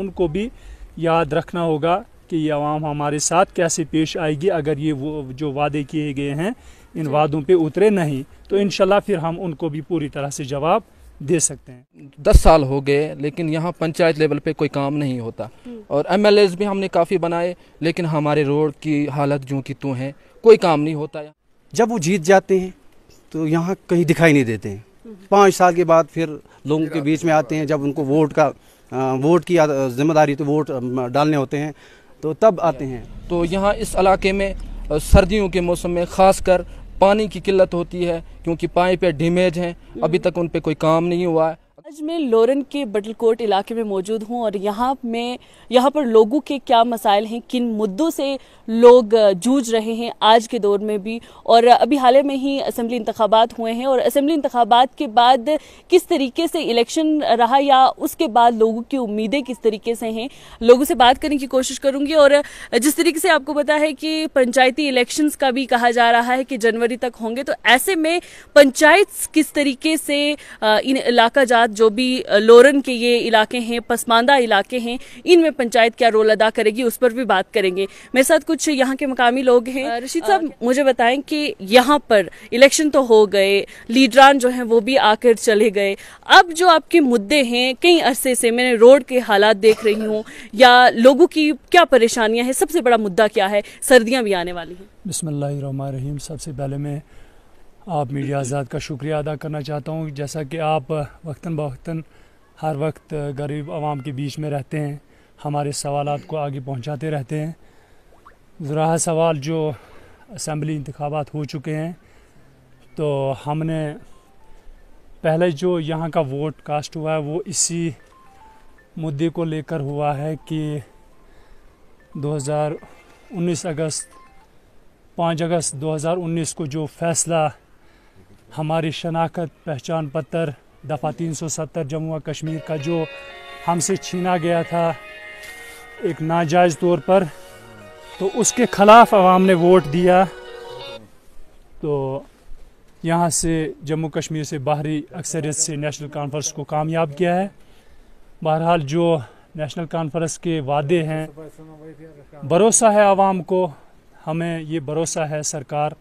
उनको भी याद रखना होगा कि ये आवाम हमारे साथ कैसे पेश आएगी अगर ये वो जो वादे किए गए हैं इन वादों पे उतरे नहीं तो इन फिर हम उनको भी पूरी तरह से जवाब दे सकते हैं दस साल हो गए लेकिन यहाँ पंचायत लेवल पे कोई काम नहीं होता और एम भी हमने काफ़ी बनाए लेकिन हमारे रोड की हालत जो कि तू है कोई काम नहीं होता जब वो जीत जाते हैं तो यहाँ कहीं दिखाई नहीं देते हैं हम्म। पाँच साल के बाद फिर लोगों के बीच में आते हैं जब उनको वोट का वोट की जिम्मेदारी तो वोट डालने होते हैं तो तब आते हैं तो यहाँ इस इलाके में सर्दियों के मौसम में खासकर पानी की किल्लत होती है क्योंकि पाइप डैमेज हैं अभी तक उन पर कोई काम नहीं हुआ है आज मैं लोरन के बटलकोट इलाके में मौजूद हूं और यहां में यहां पर लोगों के क्या मसाइल हैं किन मुद्दों से लोग जूझ रहे हैं आज के दौर में भी और अभी हाल में ही असम्बली इंतबात हुए हैं और असम्बली इंतबात के बाद किस तरीके से इलेक्शन रहा या उसके बाद लोगों की उम्मीदें किस तरीके से हैं लोगों से बात करने की कोशिश करूंगी और जिस तरीके से आपको पता है कि पंचायती इलेक्शन का भी कहा जा रहा है कि जनवरी तक होंगे तो ऐसे में पंचायत किस तरीके से इन इलाका जो भी लोरन के ये इलाके हैं पसमानदा इलाके हैं इनमें पंचायत क्या रोल अदा करेगी उस पर भी बात करेंगे मेरे साथ कुछ यहाँ के मकामी लोग हैं रशीद साहब मुझे बताएं कि यहाँ पर इलेक्शन तो हो गए लीडरान जो हैं वो भी आकर चले गए अब जो आपके मुद्दे हैं कई अरसे से मैंने रोड के हालात देख रही हूँ या लोगों की क्या परेशानियाँ हैं सबसे बड़ा मुद्दा क्या है सर्दियाँ भी आने वाली हैं बिसमीम सबसे पहले मैं आप मीडिया आज़ाद का शुक्रिया अदा करना चाहता हूँ जैसा कि आप वक्ता बवक्ता हर वक्त गरीब आवाम के बीच में रहते हैं हमारे सवाल को आगे पहुँचाते रहते हैं ज़रा सवाल जो असम्बली इंतबात हो चुके हैं तो हमने पहले जो यहाँ का वोट कास्ट हुआ है वो इसी मुद्दे को लेकर हुआ है कि 2019 अगस्त 5 अगस्त 2019 को जो फैसला हमारी शनाख्त पहचान पत्र दफ़ा 370 जम्मू कश्मीर का जो हमसे छीना गया था एक नाजायज़ तौर पर तो उसके ख़िलाफ़ आवाम ने वोट दिया तो यहाँ से जम्मू कश्मीर से बाहरी अक्सरियत से नेशनल कॉन्फ्रेंस को कामयाब किया है बहरहाल जो नेशनल कॉन्फ्रेंस के वादे हैं भरोसा है आवाम को हमें ये भरोसा है सरकार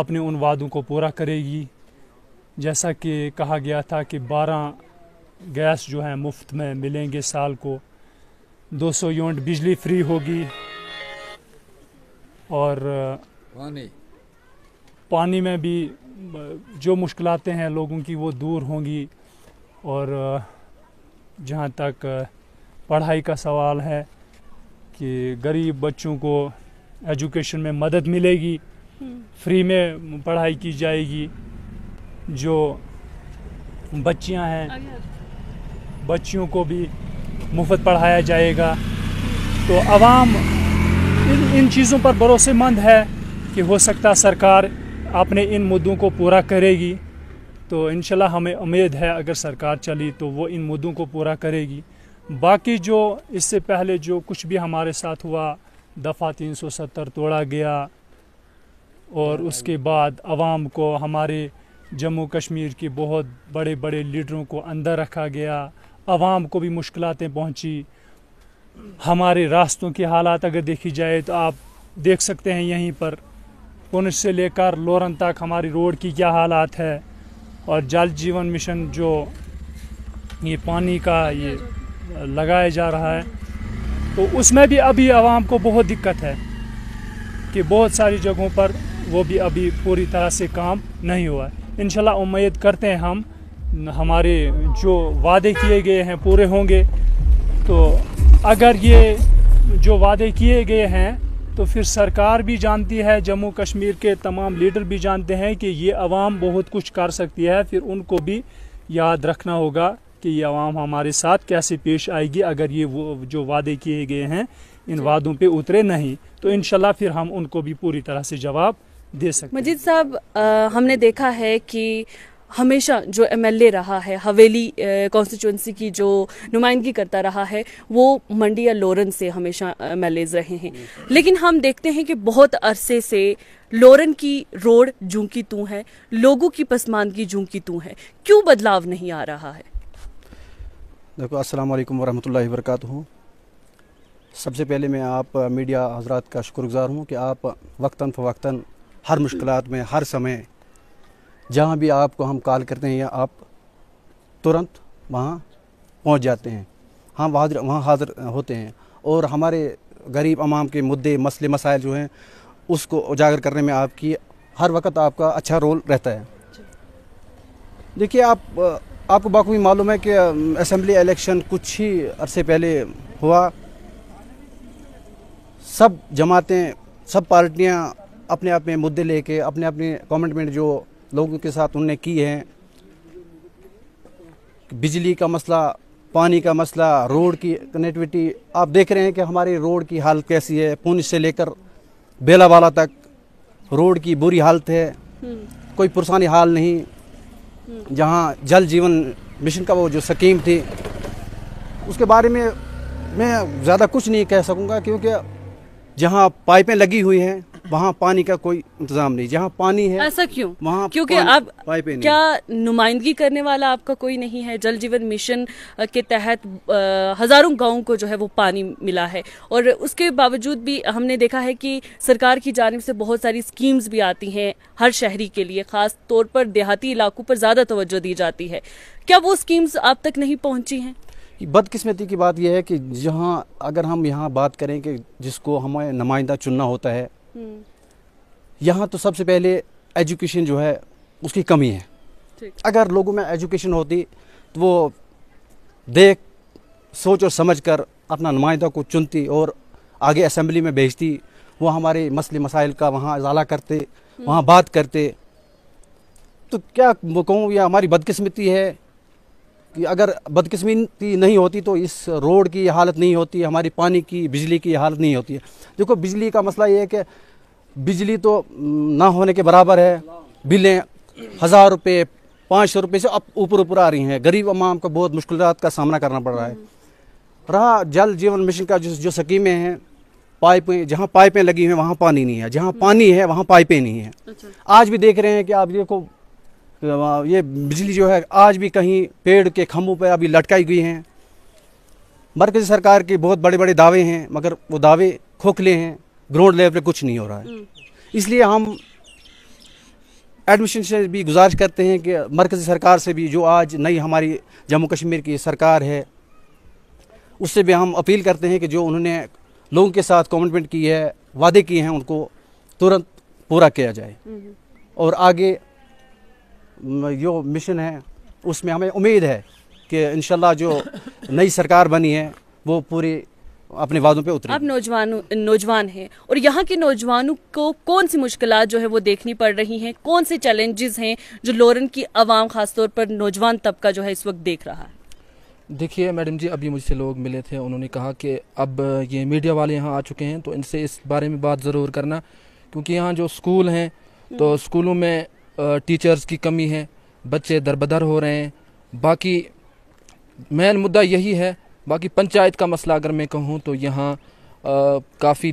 अपने उन वादों को पूरा करेगी जैसा कि कहा गया था कि 12 गैस जो है मुफ्त में मिलेंगे साल को 200 सौ यूनिट बिजली फ्री होगी और पानी पानी में भी जो मुश्किलें हैं लोगों की वो दूर होंगी और जहाँ तक पढ़ाई का सवाल है कि गरीब बच्चों को एजुकेशन में मदद मिलेगी फ्री में पढ़ाई की जाएगी जो बच्चियां हैं बच्चियों को भी मुफ्त पढ़ाया जाएगा तो आवाम इन इन चीज़ों पर भरोसेमंद है कि हो सकता सरकार अपने इन मुद्दों को पूरा करेगी तो इन हमें उम्मीद है अगर सरकार चली तो वो इन मुद्दों को पूरा करेगी बाकी जो इससे पहले जो कुछ भी हमारे साथ हुआ दफ़ा 370 तोड़ा गया और उसके बाद आवाम को हमारे जम्मू कश्मीर के बहुत बड़े बड़े लीडरों को अंदर रखा गया आवाम को भी मुश्किलें पहुँची हमारे रास्तों की हालात अगर देखी जाए तो आप देख सकते हैं यहीं पर पुनः से लेकर लोरन तक हमारी रोड की क्या हालात है और जल जीवन मिशन जो ये पानी का ये लगाया जा रहा है तो उसमें भी अभी आवाम को बहुत दिक्कत है कि बहुत सारी जगहों पर वो भी अभी पूरी तरह से काम नहीं हुआ है इन उम्मीद करते हैं हम हमारे जो वादे किए गए हैं पूरे होंगे तो अगर ये जो वादे किए गए हैं तो फिर सरकार भी जानती है जम्मू कश्मीर के तमाम लीडर भी जानते हैं कि ये आवाम बहुत कुछ कर सकती है फिर उनको भी याद रखना होगा कि ये आवाम हमारे साथ कैसे पेश आएगी अगर ये वो जो वादे किए गए हैं इन वादों पे उतरे नहीं तो इन फिर हम उनको भी पूरी तरह से जवाब दे सकते मजीद साहब हमने देखा है कि हमेशा जो एमएलए रहा है हवेली कॉन्स्टिट्यूंसी की जो नुमाइंदगी करता रहा है वो मंडी या लोरन से हमेशा एम रहे हैं लेकिन हम देखते हैं कि बहुत अरसे से लोरन की रोड झूंकी की तू है लोगों की पसमानगी झूंकी की तू है क्यों बदलाव नहीं आ रहा है देखो अस्सलाम वालेकुम वरहमतुल्लाहि वबरकत सबसे पहले मैं आप मीडिया हजरात का शुक्रगुजार हूँ कि आप वक्ता फ़वक्ता हर मुश्किल में हर समय जहाँ भी आपको हम कॉल करते हैं या आप तुरंत वहाँ पहुँच जाते हैं हम हाजिर वहाँ हाजिर होते हैं और हमारे गरीब अमाम के मुद्दे मसले मसाइल जो हैं उसको उजागर करने में आपकी हर वक्त आपका अच्छा रोल रहता है देखिए आप आपको बाखूबी मालूम है कि असम्बली इलेक्शन कुछ ही अरसे पहले हुआ सब जमातें सब पार्टियां अपने आप में मुद्दे लेके अपने अपने कमेंटमेंट जो लोगों के साथ उनने किए हैं बिजली का मसला पानी का मसला रोड की कनेक्टिविटी आप देख रहे हैं कि हमारी रोड की हालत कैसी है पुंछ से लेकर बेलावाला तक रोड की बुरी हालत है हम्म। कोई पुरसानी हाल नहीं हम्म। जहाँ जल जीवन मिशन का वो जो स्कीम थी उसके बारे में मैं ज़्यादा कुछ नहीं कह सकूँगा क्योंकि जहाँ पाइपें लगी हुई हैं वहाँ पानी का कोई इंतजाम नहीं जहाँ पानी है ऐसा क्यों वहाँ क्योंकि अब क्या नुमाइंदगी करने वाला आपका कोई नहीं है जल जीवन मिशन के तहत हजारों गाँव को जो है वो पानी मिला है और उसके बावजूद भी हमने देखा है कि सरकार की जानब से बहुत सारी स्कीम्स भी आती हैं हर शहरी के लिए खास तौर पर देहाती इलाकों पर ज्यादा तवज्जो दी जाती है क्या वो स्कीम्स आप तक नहीं पहुंची हैं बदकिस्मती की बात यह है कि जहाँ अगर हम यहाँ बात करें कि जिसको हमें नुमाइंदा चुनना होता है हम्म। यहाँ तो सबसे पहले एजुकेशन जो है उसकी कमी है अगर लोगों में एजुकेशन होती तो वो देख सोच और समझ कर अपना नुमाइंदा को चुनती और आगे असम्बली में भेजती वो हमारे मसले मसाइल का वहाँ इजाला करते हम्म। वहाँ बात करते तो क्या कहूँ यह हमारी बदकिस्मती है कि अगर बदकिस्मती नहीं होती तो इस रोड की हालत नहीं होती हमारी पानी की बिजली की हालत नहीं होती है देखो बिजली का मसला ये है कि बिजली तो ना होने के बराबर है बिलें हज़ार रुपये पाँच सौ रुपये से अब ऊपर ऊपर आ रही हैं गरीब अमाम को बहुत मुश्किल का सामना करना पड़ रहा है रहा जल जीवन मिशन का जो जो स्कीमें हैं पाइपें जहाँ पाइपें लगी हुई हैं वहाँ पानी नहीं है जहाँ पानी है वहाँ पाइपें नहीं है अच्छा। आज भी देख रहे हैं कि आप देखो ये बिजली जो है आज भी कहीं पेड़ के खम्भों पर अभी लटकाई गई हैं मरकजी सरकार के बहुत बड़े बड़े दावे हैं मगर वो दावे खोखले हैं ग्राउंड लेवल पर कुछ नहीं हो रहा है हम्म। इसलिए हम एडमिशन से भी गुजारिश करते हैं कि मरकज़ी सरकार से भी जो आज नई हमारी जम्मू कश्मीर की सरकार है उससे भी हम अपील करते हैं कि जो उन्होंने लोगों के साथ कमिटमेंट की है वादे किए हैं उनको तुरंत पूरा किया जाए हम्म। और आगे जो मिशन है उसमें हमें उम्मीद है कि इन जो नई सरकार बनी है वो पूरी अपने वादों पे उतरे अब नौजवान नौजवान हैं और यहाँ के नौजवानों को कौन सी मुश्किल जो है वो देखनी पड़ रही हैं कौन से चैलेंजेस हैं जो लोरन की आवाम खासतौर पर नौजवान तबका जो है इस वक्त देख रहा है देखिए मैडम जी अभी मुझसे लोग मिले थे उन्होंने कहा कि अब ये मीडिया वाले यहाँ आ चुके हैं तो इनसे इस बारे में बात ज़रूर करना क्योंकि यहाँ जो स्कूल हैं तो हम्म। स्कूलों में टीचर्स की कमी है बच्चे दरबदर हो रहे हैं बाकी मेन मुद्दा यही है बाकी पंचायत का मसला अगर मैं कहूँ तो यहाँ काफ़ी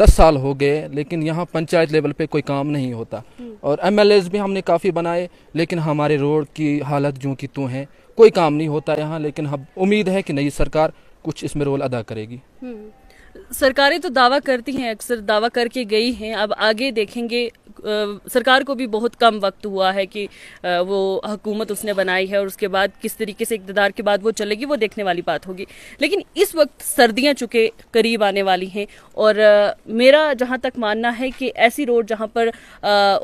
दस साल हो गए लेकिन यहाँ पंचायत लेवल पे कोई काम नहीं होता हम्म। और एम भी हमने काफ़ी बनाए लेकिन हमारे रोड की हालत जो कि तो है कोई काम नहीं होता यहाँ लेकिन हम उम्मीद है कि नई सरकार कुछ इसमें रोल अदा करेगी हम्म। सरकारें तो दावा करती हैं अक्सर दावा करके गई हैं अब आगे देखेंगे सरकार को भी बहुत कम वक्त हुआ है कि वो हुकूमत उसने बनाई है और उसके बाद किस तरीके से इकतदार के बाद वो चलेगी वो देखने वाली बात होगी लेकिन इस वक्त सर्दियां चुके करीब आने वाली हैं और मेरा जहां तक मानना है कि ऐसी रोड जहां पर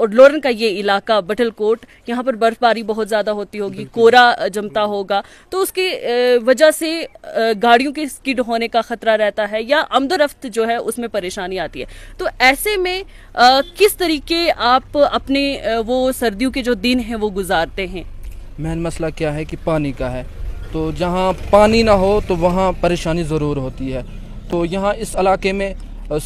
और लोरन का ये इलाका बटल कोट यहाँ पर बर्फबारी बहुत ज़्यादा होती होगी कोरा जमता होगा तो उसकी वजह से गाड़ियों के स्किड होने का खतरा रहता है या आमदन रफ्त जो है उसमें परेशानी आती है तो ऐसे में आ, किस तरीके आप अपने वो सर्दियों के जो दिन हैं वो गुजारते हैं मेन मसला क्या है कि पानी का है तो जहाँ पानी ना हो तो वहाँ परेशानी ज़रूर होती है तो यहाँ इस इलाके में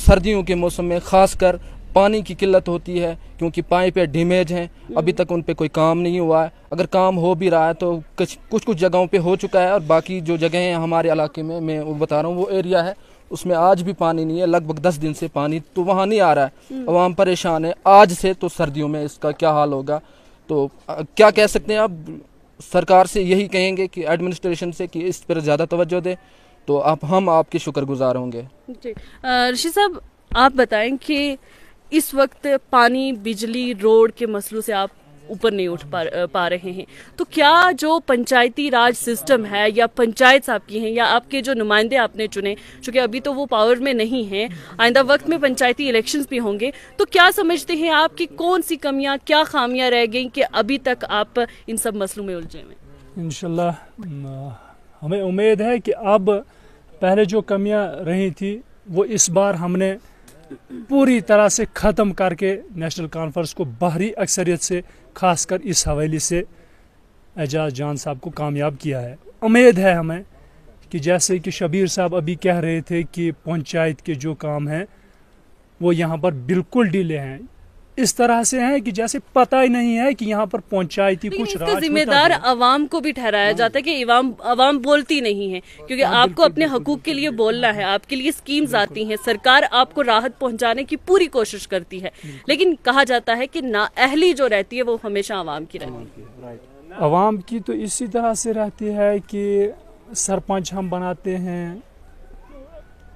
सर्दियों के मौसम में ख़ासकर पानी की किल्लत होती है क्योंकि पाइप डैमेज हैं अभी तक उन पर कोई काम नहीं हुआ है अगर काम हो भी रहा है तो कुछ कुछ कुछ जगहों पे हो चुका है और बाकी जो जगह हैं हमारे इलाके में मैं बता रहा हूँ वो एरिया है उसमें आज भी पानी नहीं है लगभग दस दिन से पानी तो वहाँ नहीं आ रहा है आवाम हम्म। परेशान है आज से तो सर्दियों में इसका क्या हाल होगा तो क्या कह सकते हैं आप सरकार से यही कहेंगे कि एडमिनिस्ट्रेशन से कि इस पर ज़्यादा तवज्जो दें तो आप हम आपके शुक्रगुजार होंगे ऋषि साहब आप बताएं कि इस वक्त पानी बिजली रोड के मसलों से आप ऊपर नहीं उठ पा पा रहे हैं तो क्या जो पंचायती राज सिस्टम है या पंचायत आपकी हैं या आपके जो नुमाइंदे आपने चुने चूंकि अभी तो वो पावर में नहीं है आइंदा वक्त में पंचायती इलेक्शंस भी होंगे तो क्या समझते हैं आपकी कौन सी कमियां क्या खामियां रह गई कि अभी तक आप इन सब मसलों में उलझे हुए इन हमें उम्मीद है कि अब पहले जो कमियाँ रही थी वो इस बार हमने पूरी तरह से ख़त्म करके नेशनल कॉन्फ्रेंस को बाहरी अक्सरियत से खासकर इस हवेली से एजाज जान साहब को कामयाब किया है उम्मीद है हमें कि जैसे कि शबीर साहब अभी कह रहे थे कि पंचायत के जो काम हैं वो यहाँ पर बिल्कुल डीले हैं इस तरह से है कि जैसे पता ही नहीं है कि यहाँ पर पंचायती कुछ जिम्मेदार अवाम को भी ठहराया हाँ। जाता है कि इवाम, अवाम बोलती नहीं है क्योंकि हाँ, आपको अपने हकूक के लिए बोलना है आपके लिए स्कीम्स आती हैं सरकार आपको राहत पहुंचाने की पूरी कोशिश करती है लेकिन कहा जाता है कि अहली जो रहती है वो हमेशा आवाम की रहती है अवाम की तो इसी तरह से रहती है कि सरपंच हम बनाते हैं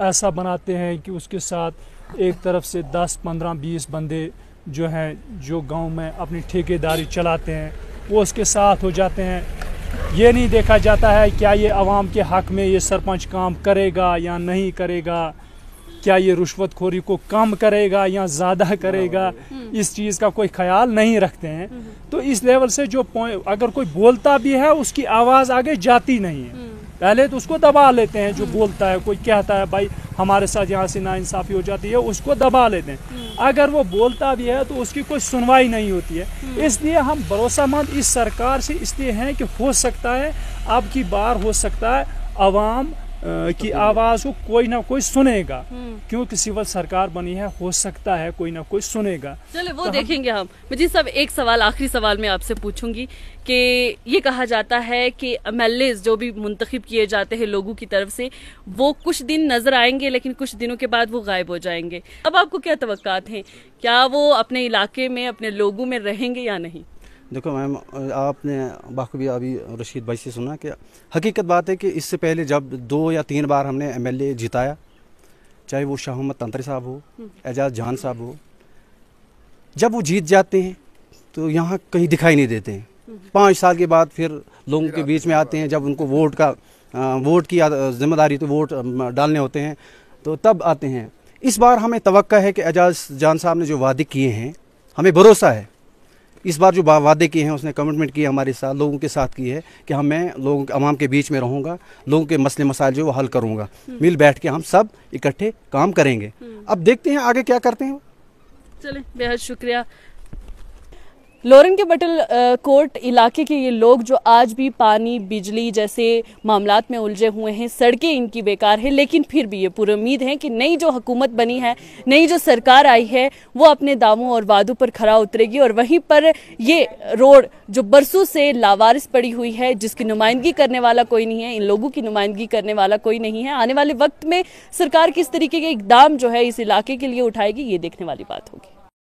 ऐसा बनाते हैं कि उसके साथ एक तरफ से दस पंद्रह बीस बंदे जो हैं जो गांव में अपनी ठेकेदारी चलाते हैं वो उसके साथ हो जाते हैं ये नहीं देखा जाता है क्या ये आवाम के हक में ये सरपंच काम करेगा या नहीं करेगा क्या ये रिश्वतखोरी को कम करेगा या ज़्यादा करेगा हम्म। इस चीज़ का कोई ख्याल नहीं रखते हैं हम्म। तो इस लेवल से जो अगर कोई बोलता भी है उसकी आवाज़ आगे जाती नहीं है हम्म। पहले तो उसको दबा लेते हैं जो हम्म। बोलता है कोई कहता है भाई हमारे साथ यहाँ से नाइंसाफ़ी हो जाती है उसको दबा लेते हैं हम्म। अगर वो बोलता भी है तो उसकी कोई सुनवाई नहीं होती है हम्म। इसलिए हम भरोसामंद इस सरकार से इसलिए हैं कि हो सकता है अब की बार हो सकता है आवाम कि आवाज को कोई ना कोई सुनेगा हम्म। क्योंकि सिविल सरकार बनी है हो सकता है कोई ना कोई सुनेगा चले वो तो देखेंगे हम मुझे सब एक सवाल आखिरी सवाल मैं आपसे पूछूंगी कि ये कहा जाता है कि एम जो भी मुंतखब किए जाते हैं लोगों की तरफ से वो कुछ दिन नजर आएंगे लेकिन कुछ दिनों के बाद वो गायब हो जाएंगे अब आपको क्या तो हैं क्या वो अपने इलाके में अपने लोगों में रहेंगे या नहीं देखो मैम आपने बाखूबी अभी रशीद भाई से सुना कि हकीकत बात है कि इससे पहले जब दो या तीन बार हमने एमएलए जिताया चाहे वो शाह मोहम्मद तंत्री साहब हो एजाज जान साहब हो जब वो जीत जाते हैं तो यहाँ कहीं दिखाई नहीं देते हैं पाँच साल के बाद फिर लोगों के बीच में आते हैं जब उनको वोट का वोट की जिम्मेदारी तो वोट डालने होते हैं तो तब आते हैं इस बार हमें तो है कि एजाज जान साहब ने जो वादे किए हैं हमें भरोसा है इस बार जो वादे किए हैं उसने कमिटमेंट किया हमारे साथ लोगों के साथ की है कि हम हाँ, मैं लोगों आवाम के बीच में रहूँगा लोगों के मसले मसाइल जो वो हल करूँगा हम्म। मिल बैठ के हम सब इकट्ठे काम करेंगे हम्म। अब देखते हैं आगे क्या करते हैं चले बेहद शुक्रिया लोरन के बटल कोर्ट इलाके के ये लोग जो आज भी पानी बिजली जैसे मामला में उलझे हुए हैं सड़कें इनकी बेकार है लेकिन फिर भी ये पूरी उम्मीद है कि नई जो हुकूमत बनी है नई जो सरकार आई है वो अपने दामों और वादों पर खरा उतरेगी और वहीं पर ये रोड जो बरसों से लावारिस पड़ी हुई है जिसकी नुमाइंदगी करने वाला कोई नहीं है इन लोगों की नुमाइंदगी करने वाला कोई नहीं है आने वाले वक्त में सरकार किस तरीके के इकदाम जो है इस इलाके के लिए उठाएगी ये देखने वाली बात होगी